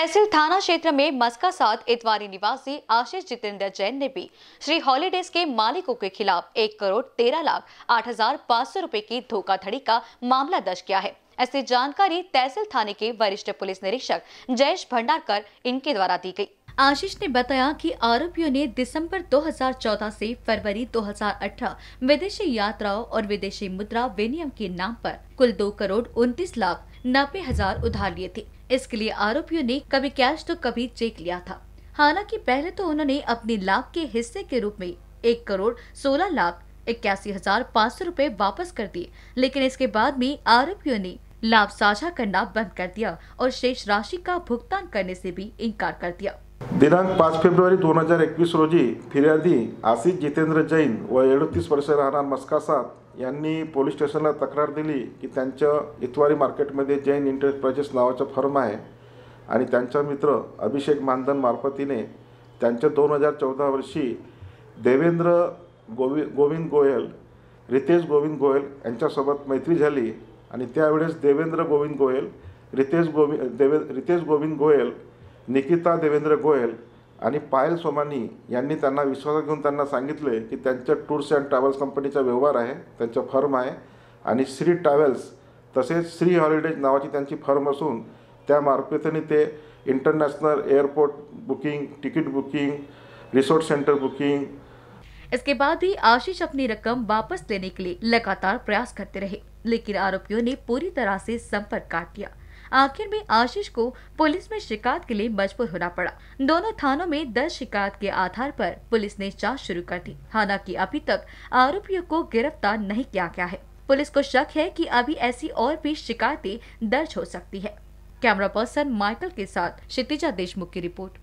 तहसील थाना क्षेत्र में मस्का साथ इतवारी निवासी आशीष जितेंद्र जैन ने भी श्री हॉलीडेज के मालिकों के खिलाफ एक करोड़ तेरह लाख आठ हजार पाँच सौ रूपए की धोखाधड़ी का मामला दर्ज किया है ऐसी जानकारी तहसील थाने के वरिष्ठ पुलिस निरीक्षक जयेश भंडारकर इनके द्वारा दी गई आशीष ने बताया कि आरोपियों ने दिसंबर 2014 से फरवरी 2018 विदेशी यात्राओं और विदेशी मुद्रा विनियम के नाम पर कुल दो करोड़ उनतीस लाख नब्बे हजार उधार लिए थे इसके लिए आरोपियों ने कभी कैश तो कभी चेक लिया था हालांकि पहले तो उन्होंने अपने लाभ के हिस्से के रूप में एक करोड़ सोलह लाख इक्यासी हजार पाँच सौ रूपए वापस कर दिए लेकिन इसके बाद में आरोपियों ने लाभ साझा करना बंद कर दिया और शेष राशि का भुगतान करने से भी इनकार कर दिया दिनांक पाच फेब्रुवारी दोन हजार एकवीस रोजी फिर्यादी आसिफ जितेंद्र जैन व एडोतीस वर्ष राहणार मस्कासात यांनी पोलीस स्टेशनला तक्रार दिली की त्यांच्या इतवारी मार्केटमध्ये जैन इंटरप्राइजेस नावाचं फर्म आहे आणि त्यांचा मित्र अभिषेक मानधन मार्फतीने त्यांच्या दोन हजार चौदा वर्षी देवेंद्र गोवि गोविंद गोयल रितेश गोविंद गोयल यांच्यासोबत मैत्री झाली आणि त्यावेळेस देवेंद्र गोविंद गोयल रितेश गोवि देवे रितेश गोविंद गोयल निकिता देवेंद्र गोयल पायल सोमानी विश्वास घेन संगित कि टूर्स एंड ट्रैवल्स कंपनी का व्यवहार है तर्म है आ श्री ट्रैवल्स तसेच श्री हॉलिडेज नावाची त्यांची फर्म असून त्यामार्फतने ते international airport booking ticket booking resort centre booking इसके बाद भी आशीष अपनी रकम वापस लेने के लिए लगातार प्रयास करते रहे लेकिन आरोपियों ने पूरी तरह से संपर्क काट दिया आखिर में आशीष को पुलिस में शिकायत के लिए मजबूर होना पड़ा दोनों थानों में दस शिकायत के आधार पर पुलिस ने जांच शुरू कर दी हालांकि अभी तक आरोपियों को गिरफ्तार नहीं किया गया है पुलिस को शक है कि अभी ऐसी और भी शिकायतें दर्ज हो सकती है कैमरा पर्सन माइकल के साथ क्षितिजा देशमुख की रिपोर्ट